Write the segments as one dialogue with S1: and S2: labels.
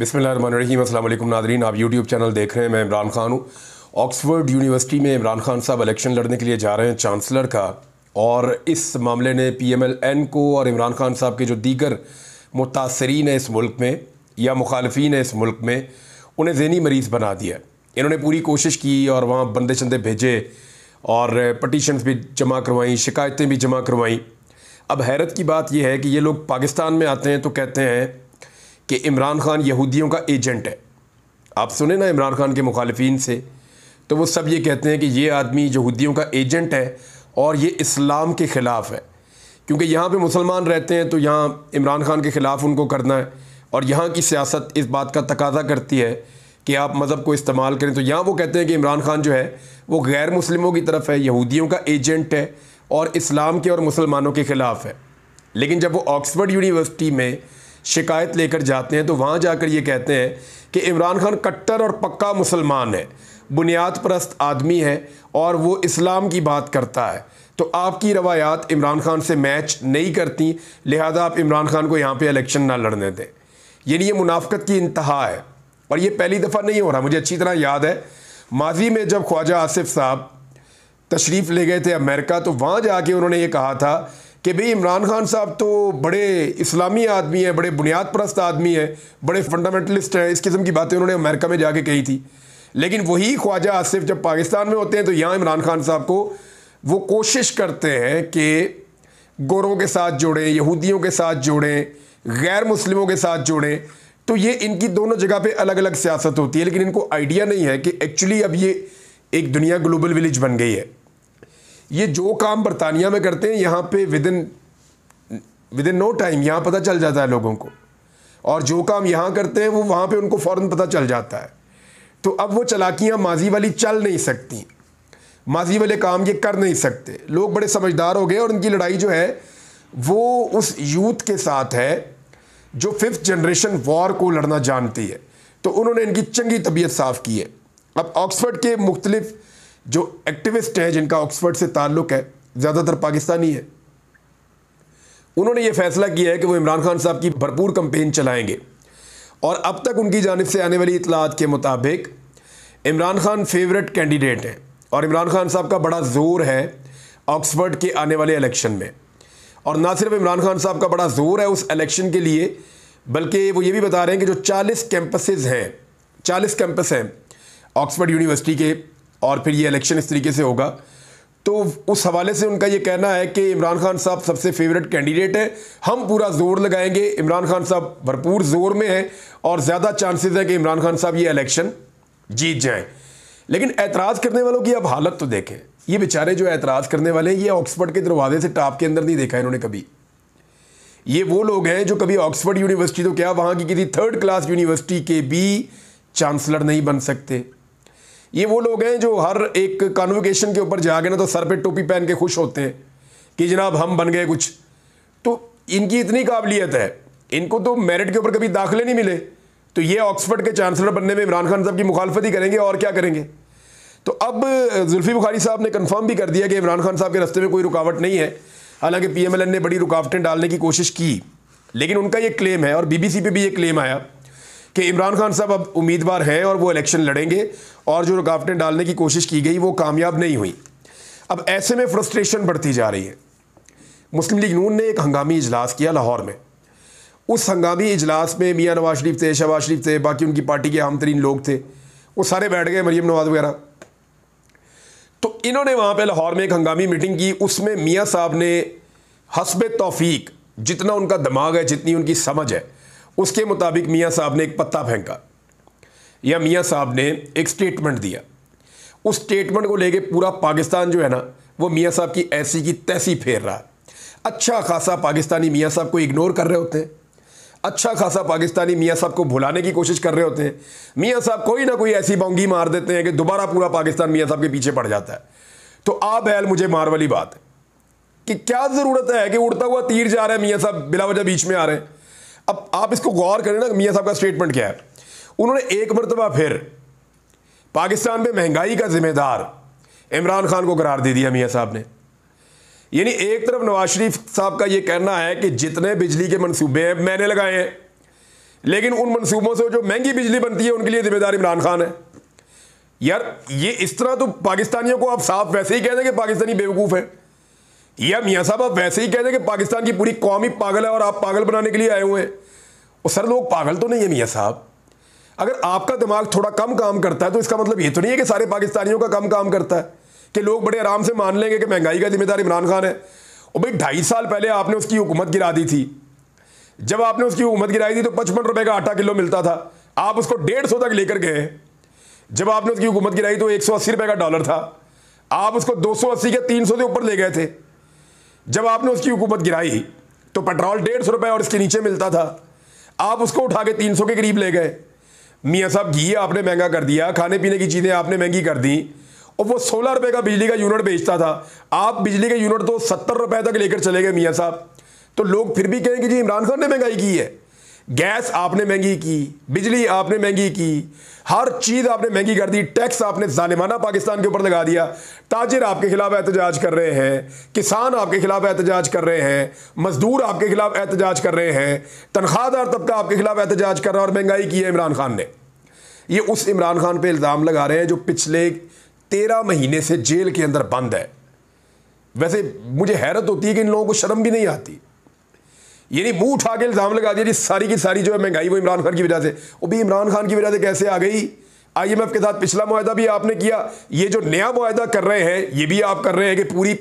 S1: बिसमीम नादरीन आप YouTube channel देख रहे हैं मैं इमरान खान हूँ ऑक्सफोर्ड यूनिवर्सिटी में इमरान खान साहब इलेक्शन लड़ने के लिए जा रहे हैं चांसलर का और इस मामले ने पी एम एल एन को और इमरान खान साहब के जो दीगर मुतासरीन हैं इस मुल्क में या मुखालफन हैं इस मुल्क में उन्हें जहनी मरीज़ बना दिया इन्होंने पूरी कोशिश की और वहाँ बंदे चंदे भेजे और पटिशन भी जमा करवाई शिकायतें भी जमा करवाईं अब हैरत की बात यह है कि ये लोग पाकिस्तान में आते हैं तो कहते हैं कि इमरान खान यहूदियों का एजेंट है आप सुने ना इमरान खान के मुखालफन से तो वो सब ये कहते हैं कि ये आदमी यहूदियों का एजेंट है और ये इस्लाम के ख़िलाफ़ है क्योंकि यहाँ पे मुसलमान रहते हैं तो यहाँ इमरान खान के ख़िलाफ़ उनको करना है और यहाँ की सियासत इस बात का तकाजा करती है कि आप मज़हब को इस्तेमाल करें तो यहाँ वो कहते हैं कि इमरान खान जो है वो गैर मुसलमों की तरफ है यहूदियों का एजेंट है और इस्लाम के और मुसलमानों के ख़िलाफ़ है लेकिन जब वो ऑक्सफर्ड यूनिवर्सिटी में शिकायत लेकर जाते हैं तो वहाँ जाकर ये कहते हैं कि इमरान खान कट्टर और पक्का मुसलमान है बुनियाद परस्त आदमी है और वो इस्लाम की बात करता है तो आपकी रवायात इमरान खान से मैच नहीं करती लिहाजा आप इमरान खान को यहाँ पे इलेक्शन ना लड़ने दें यानी ये मुनाफ्त की इंतहा है और ये पहली दफ़ा नहीं हो रहा मुझे अच्छी तरह याद है माजी में जब ख्वाजा आसिफ साहब तशरीफ़ ले गए थे अमेरिका तो वहाँ जाके उन्होंने ये कहा था कि भाई इमरान खान साहब तो बड़े इस्लामी आदमी हैं बड़े बुनियाद परस्त आदमी हैं बड़े फंडामेंटलिस्ट हैं इस किस्म की बातें उन्होंने अमेरिका में जाके कही थी लेकिन वही ख्वाजा आसिफ जब पाकिस्तान में होते हैं तो यहाँ इमरान खान साहब को वो कोशिश करते हैं कि गोरों के साथ जोड़ें यहूदियों के साथ जोड़ें गैर मुस्लिमों के साथ जोड़ें तो ये इनकी दोनों जगह पे अलग अलग सियासत होती है लेकिन इनको आइडिया नहीं है कि एक्चुअली अब ये एक दुनिया ग्लोबल विलेज बन गई है ये जो काम बरतानिया में करते हैं यहाँ पे within within no time यहाँ पता चल जाता है लोगों को और जो काम यहाँ करते हैं वो वहाँ पे उनको फ़ौर पता चल जाता है तो अब वो चलाकियाँ माजी वाली चल नहीं सकती माजी वाले काम ये कर नहीं सकते लोग बड़े समझदार हो गए और उनकी लड़ाई जो है वो उस यूथ के साथ है जो फिफ्थ जनरेशन वॉर को लड़ना जानती है तो उन्होंने इनकी चंगी तबीयत साफ़ की है अब ऑक्सफर्ड के मुख्तलिफ़ जो एक्टिविस्ट हैं जिनका ऑक्सफर्ड से ताल्लुक है ज़्यादातर पाकिस्तानी है उन्होंने ये फैसला किया है कि वो इमरान खान साहब की भरपूर कंपेन चलाएंगे और अब तक उनकी जानब से आने वाली इतलात के मुताबिक इमरान खान फेवरेट कैंडिडेट हैं और इमरान खान साहब का बड़ा ज़ोर है ऑक्सफर्ड के आने वाले इलेक्शन में और ना सिर्फ इमरान खान साहब का बड़ा ज़ोर है उस इलेक्शन के लिए बल्कि वो ये भी बता रहे हैं कि जो 40 कैंपसेस हैं 40 कैंपस हैं ऑक्सफर्ड यूनिवर्सिटी के और फिर ये इलेक्शन इस तरीके से होगा तो उस हवाले से उनका ये कहना है कि इमरान खान साहब सबसे फेवरेट कैंडिडेट है हम पूरा जोर लगाएंगे इमरान खान साहब भरपूर जोर में हैं और ज़्यादा चांसेस हैं कि इमरान खान साहब ये इलेक्शन जीत जाएं लेकिन एतराज़ करने वालों की अब हालत तो देखें ये बेचारे जो एतराज़ करने वाले हैं ये ऑक्सफर्ड के दरवाजे से टाप के अंदर नहीं देखा इन्होंने कभी ये वो लोग हैं जो कभी ऑक्सफर्ड यूनिवर्सिटी तो क्या वहाँ की किसी थर्ड क्लास यूनिवर्सिटी के भी चांसलर नहीं बन सकते ये वो लोग हैं जो हर एक कॉन्वोकेशन के ऊपर जाके ना तो सर पे टोपी पहन के खुश होते हैं कि जनाब हम बन गए कुछ तो इनकी इतनी काबिलियत है इनको तो मेरिट के ऊपर कभी दाखिले नहीं मिले तो ये ऑक्सफर्ड के चांसलर बनने में इमरान खान साहब की मुखालफत ही करेंगे और क्या करेंगे तो अब जुल्फी बुखारी साहब ने कन्फर्म भी कर दिया कि इमरान खान साहब के रस्ते में कोई रुकावट नहीं है हालांकि पी ने बड़ी रुकावटें डालने की कोशिश की लेकिन उनका ये क्लेम है और बीबीसी पे भी ये क्लेम आया कि इमरान खान साहब अब उम्मीदवार हैं और वो इलेक्शन लड़ेंगे और जो रुकावटें डालने की कोशिश की गई वो कामयाब नहीं हुई अब ऐसे में फ्रस्ट्रेशन बढ़ती जा रही है मुस्लिम लीग नून ने एक हंगामी इजलास किया लाहौर में उस हंगामी इजलास में मियाँ नवाज शरीफ थे शहबाज शरीफ थे बाकी उनकी पार्टी के आम तरीन लोग थे वो सारे बैठ गए मरीम नवाज वगैरह तो इन्होंने वहाँ पर लाहौर में एक हंगामी मीटिंग की उसमें मियाँ साहब ने हसब तोफ़ी जितना उनका दिमाग है जितनी उनकी समझ है उसके मुताबिक मियाँ साहब ने एक पत्ता फेंका या मियाँ साहब ने एक स्टेटमेंट दिया उस स्टेटमेंट को लेके पूरा पाकिस्तान जो है ना वो मियाँ साहब की ऐसी की तैसी फेर रहा है अच्छा खासा पाकिस्तानी मियाँ साहब को इग्नोर कर रहे होते हैं अच्छा खासा पाकिस्तानी मियाँ साहब को भुलाने की कोशिश कर रहे होते हैं मियाँ साहब कोई ना कोई ऐसी बौंगी मार देते हैं कि दोबारा पूरा पाकिस्तान मियाँ साहब के पीछे पड़ जाता है तो आ बैल मुझे मार वाली बात है कि क्या ज़रूरत है कि उड़ता हुआ तीर जा रहा है मियाँ साहब वजह बीच में आ रहे हैं अब आप इसको गौर करें ना मियाँ साहब का स्टेटमेंट क्या है उन्होंने एक मरतबा फिर पाकिस्तान में महंगाई का जिम्मेदार इमरान खान को करार दे दिया मियाँ साहब ने यानी एक तरफ नवाज शरीफ साहब का यह कहना है कि जितने बिजली के मनसूबे हैं मैंने लगाए हैं लेकिन उन मनसूबों से जो महंगी बिजली बनती है उनके लिए जिम्मेदार इमरान खान है यार ये इस तरह तो पाकिस्तानियों को आप साफ वैसे ही कह दें कि पाकिस्तानी बेवकूफ़ है या मियाँ साहब आप वैसे ही कह दें कि पाकिस्तान की पूरी कौम ही पागल है और आप पागल बनाने के लिए आए हुए हैं और सर लोग पागल तो नहीं है मियाँ साहब अगर आपका दिमाग थोड़ा कम काम करता है तो इसका मतलब ये तो नहीं है कि सारे पाकिस्तानियों का कम काम करता है कि लोग बड़े आराम से मान लेंगे कि महंगाई का जिम्मेदार इमरान खान है और भाई ढाई साल पहले आपने उसकी हुकूमत गिरा दी थी जब आपने उसकी हुकूमत गिराई थी तो पचपन रुपये का आटा किलो मिलता था आप उसको डेढ़ सौ तक लेकर गए जब आपने उसकी हुकूमत गिराई तो एक सौ अस्सी का डॉलर था आप उसको दो सौ अस्सी के तीन सौ से ऊपर ले गए थे जब आपने उसकी हुकूमत गिराई तो पेट्रोल डेढ़ सौ रुपये और इसके नीचे मिलता था आप उसको उठा के तीन सौ के करीब ले गए मियाँ साहब घी आपने महंगा कर दिया खाने पीने की चीज़ें आपने महंगी कर दी और वो सोलह रुपये का बिजली का यूनिट बेचता था आप बिजली का यूनिट तो सत्तर रुपये तक लेकर चले गए मियाँ साहब तो लोग फिर भी कहेंगे जी इमरान खान ने महंगाई की है गैस आपने महंगी की बिजली आपने महंगी की हर चीज़ आपने महंगी कर दी टैक्स आपने जालिमाना पाकिस्तान के ऊपर लगा दिया ताजिर आपके खिलाफ एहतजाज कर रहे हैं किसान आपके खिलाफ एहतजाज कर रहे हैं मजदूर आपके खिलाफ एहतजाज कर रहे हैं तनख्वाहदार तबका आपके खिलाफ एहतजाज कर रहा है और महंगाई की है इमरान खान ने ये उस इमरान खान पर इल्ज़ाम लगा रहे हैं जो पिछले तेरह महीने से जेल के अंदर बंद है वैसे मुझे हैरत होती है कि इन लोगों को शर्म भी नहीं आती ये नहीं मुंह उठा के इल्ज़ाम लगा दिया जी सारी की सारी जो है महंगाई वो इमरान खान की वजह से वो भी इमरान खान की वजह से कैसे आ गई आई एम एफ के साथ पिछला माहा भी आपने किया ये जो नया माहा कर रहे हैं ये भी आप कर रहे हैं कि पूरी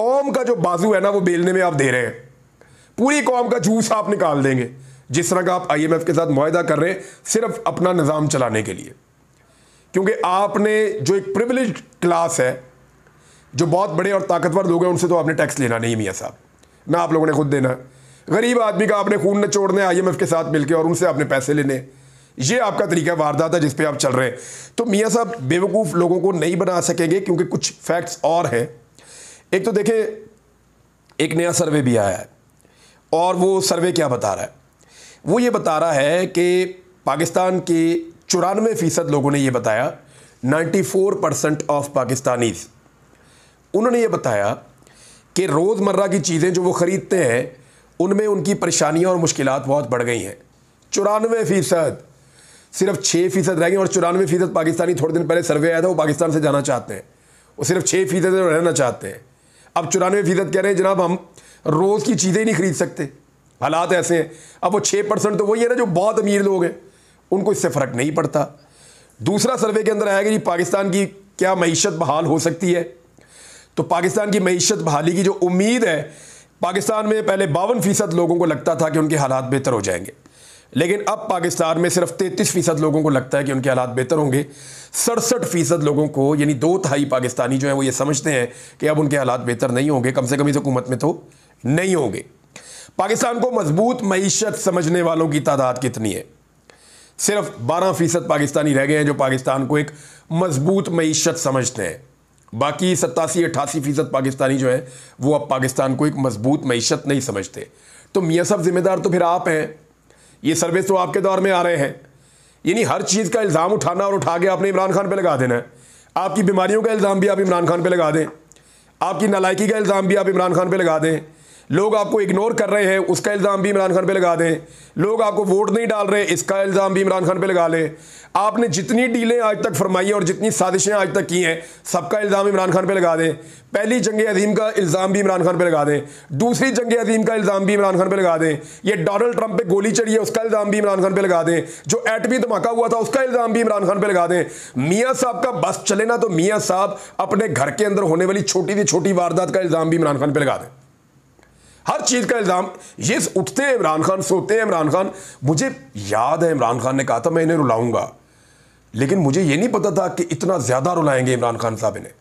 S1: कौम का जो बाजू है ना वो बेलने में आप दे रहे हैं पूरी कौम का जूस आप निकाल देंगे जिस तरह का आप आई एम एफ के साथ माहा कर रहे हैं सिर्फ अपना निज़ाम चलाने के लिए क्योंकि आपने जो एक प्रिवलेज क्लास है जो बहुत बड़े और ताकतवर लोग हैं उनसे तो आपने टैक्स लेना नहीं मियाँ साहब ना आप लोगों ने खुद देना है गरीब आदमी का आपने खून न छोड़ने आई एम के साथ मिलकर और उनसे आपने पैसे लेने ये आपका तरीका वारदात है जिस पर आप चल रहे हैं तो मियाँ साहब बेवकूफ़ लोगों को नहीं बना सकेंगे क्योंकि कुछ फैक्ट्स और हैं एक तो देखें एक नया सर्वे भी आया है और वो सर्वे क्या बता रहा है वो ये बता रहा है कि पाकिस्तान के चौरानवे फ़ीसद लोगों ने ये बताया 94 परसेंट ऑफ पाकिस्तानीज उन्होंने ये बताया कि रोज़मर्रा की चीज़ें जो वो ख़रीदते हैं उनमें उनकी परेशानियाँ और मुश्किल बहुत बढ़ गई हैं चौरानवे फ़ीसद सिर्फ छः फ़ीसद रह गए और चौरानवे फ़ीसद पाकिस्तानी थोड़े दिन पहले सर्वे आया था वो पाकिस्तान से जाना चाहते हैं वो सिर्फ छः फ़ीसद रहना चाहते हैं अब चौरानवे फ़ीसद कह रहे हैं जनाब हम रोज़ की चीज़ें ही नहीं खरीद सकते हालात ऐसे हैं अब वो छः परसेंट तो वही है ना जो बहुत अमीर लोग हैं उनको इससे फ़र्क नहीं पड़ता दूसरा सर्वे के अंदर आया कि जी पाकिस्तान की क्या मीशत बहाल हो सकती है तो पाकिस्तान की मीशत बहाली की जो उम्मीद है पाकिस्तान में पहले बावन फ़ीसद लोगों को लगता था कि उनके हालात बेहतर हो जाएंगे लेकिन अब पाकिस्तान में सिर्फ तैंतीस फ़ीसद लोगों को लगता है कि उनके हालात बेहतर होंगे सड़सठ फ़ीसद लोगों को यानी दो तहाई पाकिस्तानी जो हैं वो ये समझते हैं कि अब उनके हालात बेहतर नहीं होंगे कम से कम इस हुकूमत में तो नहीं होंगे पाकिस्तान को मजबूत मीशत समझने वालों की तादाद कितनी है सिर्फ बारह फ़ीसद पाकिस्तानी रह गए हैं जो पाकिस्तान को एक मजबूत मीशत समझते हैं बाकी सत्तासी अट्ठासी फ़ीसद पाकिस्तानी जो है वो अब पाकिस्तान को एक मजबूत मीशत नहीं समझते तो मियाँ साहब जिम्मेदार तो फिर आप हैं ये सर्वे तो आपके दौर में आ रहे हैं यानी हर चीज़ का इल्ज़ाम उठाना और उठा के आपने इमरान खान पर लगा देना है आपकी बीमारियों का इल्ज़ाम भी आप इमरान खान पर लगा दें आपकी नालायकी का इल्ज़ाम भी आप इमरान खान पर लगा दें लोग आपको इग्नोर कर रहे हैं उसका इल्ज़ाम भी इमरान खान पे लगा दें लोग आपको वोट नहीं डाल रहे इसका इल्ज़ाम भी इमरान खान पे लगा लें आपने जितनी डीलें आज तक फरमाई और जितनी साजिशें आज तक की हैं सबका इल्ज़ाम इमरान खान पे लगा दें पहली जंग अजीम का इल्ज़ाम भी इमरान खान पे लगा दें दूसरी जंग अजीम का इल्ज़ाम भी इमरान खान पे लगा दें ये डोनल्ड ट्रंप पे गोली चढ़ी है उसका इल्ज़ाम भी इमरान खान पे लगा दें जो एटमी धमाका हुआ था उसका इल्ज़ाम भी इमरान खान पे लगा दें मियाँ साहब का बस चले ना तो मियाँ साहब अपने घर के अंदर होने वाली छोटी सी छोटी वारदात का इल्ज़ाम भी इमरान खान पर लगा दें हर चीज़ का इल्ज़ाम ये उठते हैं इमरान खान सोते हैं इमरान खान मुझे याद है इमरान खान ने कहा था मैं इन्हें रुलाऊंगा लेकिन मुझे ये नहीं पता था कि इतना ज़्यादा रुलाएंगे इमरान खान साहब इन्हें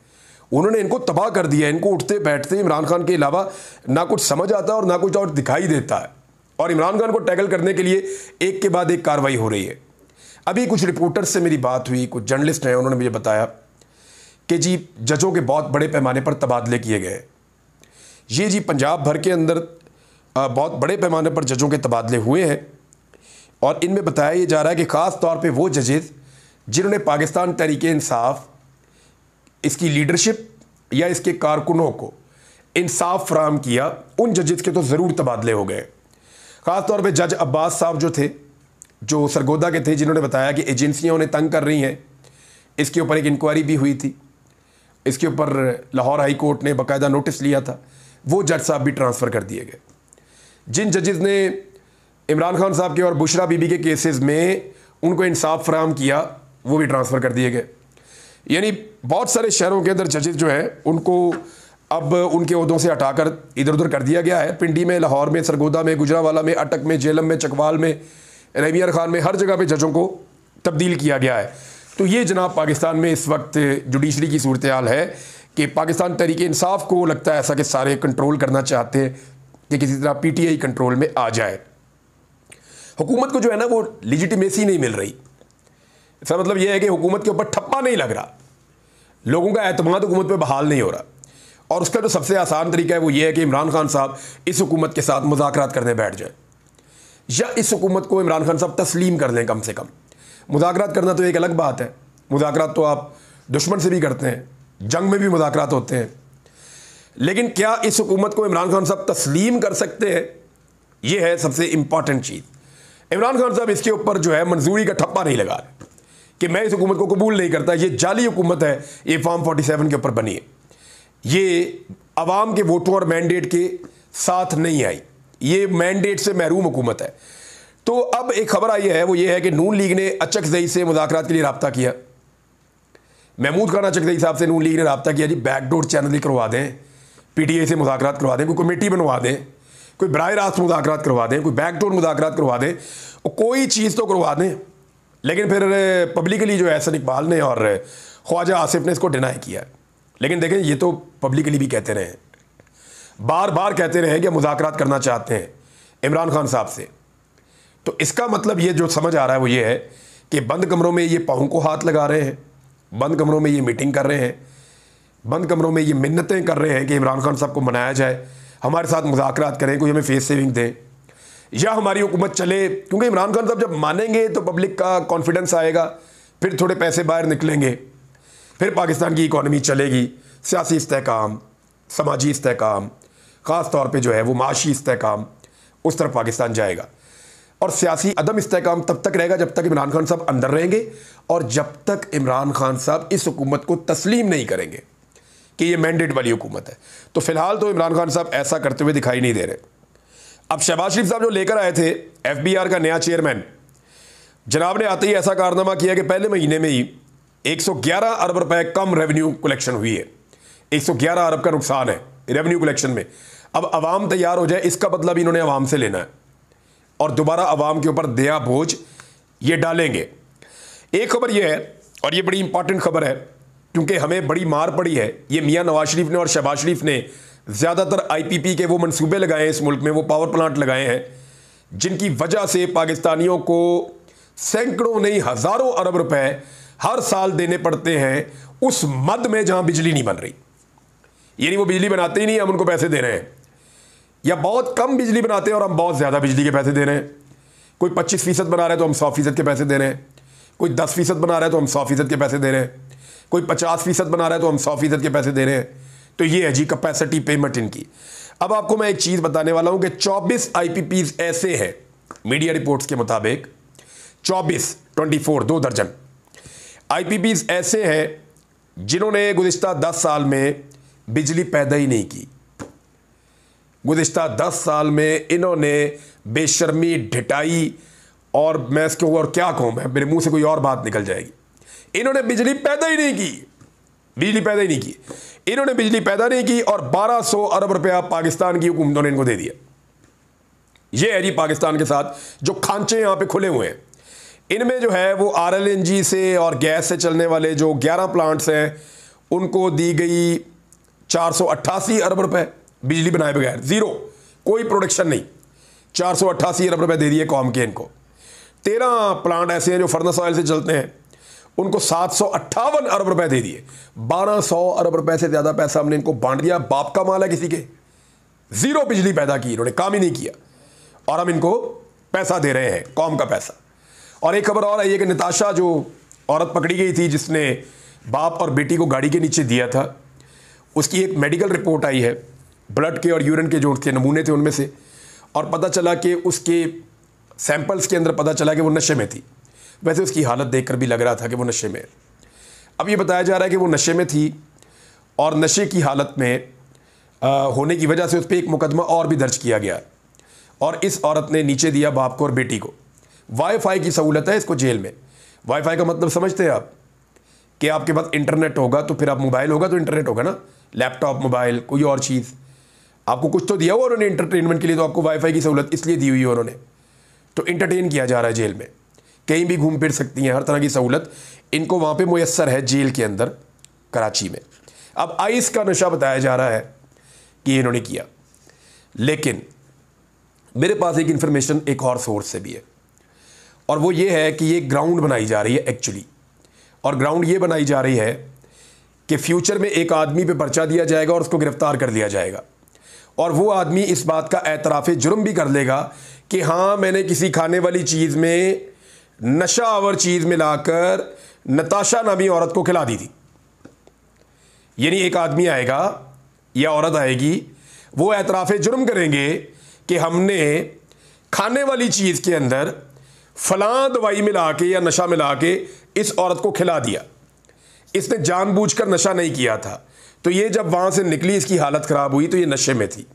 S1: उन्होंने इनको तबाह कर दिया इनको उठते बैठते इमरान खान के अलावा ना कुछ समझ आता और ना कुछ और दिखाई देता है और इमरान खान को टैकल करने के लिए एक के बाद एक कार्रवाई हो रही है अभी कुछ रिपोर्टर्स से मेरी बात हुई कुछ जर्नलिस्ट हैं उन्होंने मुझे बताया कि जी जजों के बहुत बड़े पैमाने पर तबादले किए गए ये जी पंजाब भर के अंदर बहुत बड़े पैमाने पर जजों के तबादले हुए हैं और इनमें बताया ये जा रहा है कि ख़ास तौर पे वो जजेस जिन्होंने पाकिस्तान तहरीक इंसाफ इसकी लीडरशिप या इसके कारकुनों को इंसाफ फ्राहम किया उन जजेस के तो ज़रूर तबादले हो गए ख़ास तौर पे जज अब्बास साहब जो थे जो सरगोदा के थे जिन्होंने बताया कि एजेंसियाँ उन्हें तंग कर रही हैं इसके ऊपर एक इंक्वायरी भी हुई थी इसके ऊपर लाहौर हाई कोर्ट ने बाकायदा नोटिस लिया था वो जज साहब भी ट्रांसफ़र कर दिए गए जिन जजेज़ ने इमरान खान साहब के और बुशरा बीबी के केसेस में उनको इंसाफ फराम किया वो भी ट्रांसफ़र कर दिए गए यानी बहुत सारे शहरों के अंदर जजेज जो हैं उनको अब उनके उहदों से हटाकर इधर उधर कर दिया गया है पिंडी में लाहौर में सरगोदा में गुजरावाला में अटक में जेलम में चकवाल में रहबियार खान में हर जगह पर जजों को तब्दील किया गया है तो ये जनाब पाकिस्तान में इस वक्त जुडिशरी की सूरत हाल है कि पाकिस्तान तरीके इंसाफ को लगता है ऐसा कि सारे कंट्रोल करना चाहते हैं कि किसी तरह पीटीआई कंट्रोल में आ जाए हुकूमत को जो है ना वो लिजिटमेसी नहीं मिल रही इसका मतलब यह है कि हुकूमत के ऊपर ठप्पा नहीं लग रहा लोगों का अतमाद हुकूमत पर बहाल नहीं हो रहा और उसका जो तो सबसे आसान तरीका है वो ये है कि इमरान खान साहब इस हुकूमत के साथ मुजाकर करने बैठ जाए या इस हुकूमत को इमरान खान साहब तस्लीम कर लें कम से कम मुजाकर करना तो एक अलग बात है मुजाकर तो आप दुश्मन से भी करते हैं जंग में भी मुदाकर होते हैं लेकिन क्या इस हुकूमत को इमरान खान साहब तस्लीम कर सकते हैं ये है सबसे इम्पॉर्टेंट चीज़ इमरान खान साहब इसके ऊपर जो है मंजूरी का ठप्पा नहीं लगा रहे कि मैं इस हुकूमत को कबूल नहीं करता ये जाली हुकूमत है ये फॉर्म सेवन के ऊपर बनी है ये आवाम के वोटों और मैंडेट के साथ नहीं आई ये मैंडेट से महरूम हुकूमत है तो अब एक खबर आई है वो ये है कि नून लीग ने अचक जई से मुदाकर के लिए रबता किया महमूद खाना चकदई साहब से नून लीग ने रबता किया जी बैकडोर चैनल ही करवा दें पी टी आई से मुजाकर करवा दें कोई कमेटी बनवा दें कोई बरह रास्त मुजाकर करवा दें कोई बैकडोर मुजाकर करवा दें और कोई चीज़ तो करवा दें लेकिन फिर पब्लिकली जो एहसन इकबाल ने और ख्वाजा आसिफ ने इसको डिनाई किया लेकिन देखें ये तो पब्लिकली भी कहते रहे बार बार कहते रहे कि मुजाकर करना चाहते हैं इमरान खान साहब से तो इसका मतलब ये जो समझ आ रहा है वो ये है कि बंद कमरों में ये पाहों को हाथ लगा रहे हैं बंद कमरों में ये मीटिंग कर रहे हैं बंद कमरों में ये मिन्नतें कर रहे हैं कि इमरान खान साहब को मनाया जाए हमारे साथ मुजाकर करें कोई हमें फेस सेविंग दें या हमारी हुकूमत चले क्योंकि इमरान खान साहब जब मानेंगे तो पब्लिक का कॉन्फिडेंस आएगा फिर थोड़े पैसे बाहर निकलेंगे फिर पाकिस्तान की इकानमी चलेगी सियासी इसकाम समाजी इसकाम ख़ास तौर पर जो है वो माशी इसकाम उस तरफ पाकिस्तान जाएगा और सियासी अदम इसकाम तब तक रहेगा जब तक इमरान खान साहब अंदर रहेंगे और जब तक इमरान खान साहब इस हुकूमत को तस्लीम नहीं करेंगे कि ये मैंडेट वाली हुकूमत है तो फिलहाल तो इमरान खान साहब ऐसा करते हुए दिखाई नहीं दे रहे अब शहबाज शरीफ साहब जो लेकर आए थे एफ का नया चेयरमैन जनाब ने आते ही ऐसा कारनामा किया कि पहले महीने में ही 111 अरब रुपए कम रेवेन्यू कलेक्शन हुई है 111 अरब का नुकसान है रेवेन्यू कलेक्शन में अब आवाम तैयार हो जाए इसका बदला मतलब भी इन्होंने आवाम से लेना है और दोबारा आवाम के ऊपर दया बोझ ये डालेंगे एक खबर यह है और ये बड़ी इंपॉर्टेंट खबर है क्योंकि हमें बड़ी मार पड़ी है ये मियाँ नवाज शरीफ ने और शहबाज शरीफ ने ज़्यादातर आईपीपी के वो मंसूबे लगाए हैं इस मुल्क में वो पावर प्लांट लगाए हैं जिनकी वजह से पाकिस्तानियों को सैकड़ों नहीं हज़ारों अरब रुपए हर साल देने पड़ते हैं उस मद में जहां बिजली नहीं बन रही यानी वो बिजली बनाते ही नहीं हम उनको पैसे दे रहे हैं या बहुत कम बिजली बनाते हैं और हम बहुत ज़्यादा बिजली के पैसे दे रहे हैं कोई पच्चीस फ़ीसद बना रहे हैं तो हम सौ फ़ीसद के पैसे दे रहे हैं कोई दस फ़ीसद बना रहे हैं तो हम सौ फ़ीसद के पैसे दे रहे हैं कोई पचास फ़ीसद बना रहे हैं तो हम सौ फ़ीसद के पैसे दे रहे हैं तो ये है जी कैपेसिटी पेमेंट इनकी अब आपको मैं एक चीज़ बताने वाला हूँ कि चौबीस आई ऐसे हैं मीडिया रिपोर्ट्स के मुताबिक चौबीस ट्वेंटी फोर दो दर्जन आई ऐसे हैं जिन्होंने गुज्तर दस साल में बिजली पैदा ही नहीं की गुज्त दस साल में इन्होंने बेशर्मी ढिटाई और मैं इसके और क्या कहूँ मैं मेरे मुंह से कोई और बात निकल जाएगी इन्होंने बिजली पैदा ही नहीं की बिजली पैदा ही नहीं की इन्होंने बिजली पैदा नहीं की और 1200 अरब रुपया पाकिस्तान की हुकूमतों ने इनको दे दिया ये है जी पाकिस्तान के साथ जो खांचे यहाँ पे खुले हुए हैं इनमें जो है वो आर एल एन जी से और गैस से चलने वाले जो ग्यारह प्लांट्स हैं उनको दी गई चार सौ अट्ठासी अरब रुपये बिजली बनाए बगैर जीरो कोई प्रोडक्शन नहीं चार सौ अट्ठासी अरब रुपये दे दिए कॉम के इनको तेरह प्लांट ऐसे हैं जो फर्नस ऑयल से चलते हैं उनको सात सौ अट्ठावन अरब रुपए दे दिए बारह सौ अरब रुपए से ज़्यादा पैसा हमने इनको बांट दिया बाप का माल है किसी के ज़ीरो बिजली पैदा की इन्होंने काम ही नहीं किया और हम इनको पैसा दे रहे हैं कॉम का पैसा और एक खबर और आई है कि नताशा जो औरत पकड़ी गई थी जिसने बाप और बेटी को गाड़ी के नीचे दिया था उसकी एक मेडिकल रिपोर्ट आई है ब्लड के और यूरिन के जो थे नमूने थे उनमें से और पता चला कि उसके सैंपल्स के अंदर पता चला कि वो नशे में थी वैसे उसकी हालत देखकर भी लग रहा था कि वो नशे में अब ये बताया जा रहा है कि वो नशे में थी और नशे की हालत में आ, होने की वजह से उस पर एक मुकदमा और भी दर्ज किया गया और इस औरत ने नीचे दिया बाप को और बेटी को वाईफाई की सहूलत है इसको जेल में वाईफाई का मतलब समझते हैं आप कि आपके पास इंटरनेट होगा तो फिर आप मोबाइल होगा तो इंटरनेट होगा ना लैपटॉप मोबाइल कोई और चीज़ आपको कुछ तो दिया हुआ उन्होंने इंटरटेनमेंट के लिए तो आपको वाईफाई की सहूलत इसलिए दी हुई है उन्होंने तो इंटरटेन किया जा रहा है जेल में कहीं भी घूम फिर सकती हैं हर तरह की सहूलत इनको वहाँ पर मैसर है जेल के अंदर कराची में अब आइस का नशा बताया जा रहा है कि इन्होंने किया लेकिन मेरे पास एक इन्फॉर्मेशन एक और सोर्स से भी है और वो ये है कि ये ग्राउंड बनाई जा रही है एक्चुअली और ग्राउंड ये बनाई जा रही है कि फ्यूचर में एक आदमी पे पर्चा दिया जाएगा और उसको गिरफ्तार कर लिया जाएगा और वो आदमी इस बात का एतराफ़ जुर्म भी कर लेगा कि हाँ मैंने किसी खाने वाली चीज़ में नशा आवर चीज़ मिलाकर नताशा नामी औरत को खिला दी थी यानी एक आदमी आएगा या औरत आएगी वो एतराफ़ जुर्म करेंगे कि हमने खाने वाली चीज़ के अंदर फलां दवाई मिला के या नशा मिला के इस औरत को खिला दिया इसने जानबूझकर नशा नहीं किया था तो ये जब वहाँ से निकली इसकी हालत ख़राब हुई तो ये नशे में थी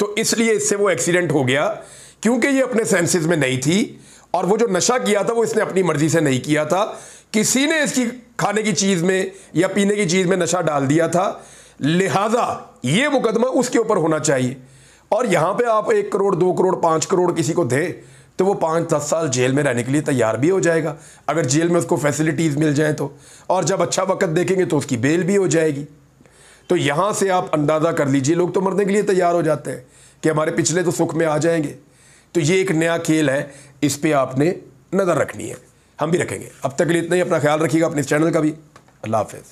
S1: तो इसलिए इससे वो एक्सीडेंट हो गया क्योंकि ये अपने सेंसेस में नहीं थी और वो जो नशा किया था वो इसने अपनी मर्जी से नहीं किया था किसी ने इसकी खाने की चीज़ में या पीने की चीज़ में नशा डाल दिया था लिहाजा ये मुकदमा उसके ऊपर होना चाहिए और यहाँ पे आप एक करोड़ दो करोड़ पाँच करोड़ किसी को दें तो वो पाँच दस साल जेल में रहने के लिए तैयार भी हो जाएगा अगर जेल में उसको फैसिलिटीज़ मिल जाएँ तो और जब अच्छा वक्त देखेंगे तो उसकी बेल भी हो जाएगी तो यहाँ से आप अंदाज़ा कर लीजिए लोग तो मरने के लिए तैयार हो जाते हैं कि हमारे पिछले तो सुख में आ जाएंगे तो ये एक नया खेल है इस पर आपने नज़र रखनी है हम भी रखेंगे अब तक के लिए इतना ही अपना ख्याल रखिएगा अपने चैनल का भी अल्लाह हाफ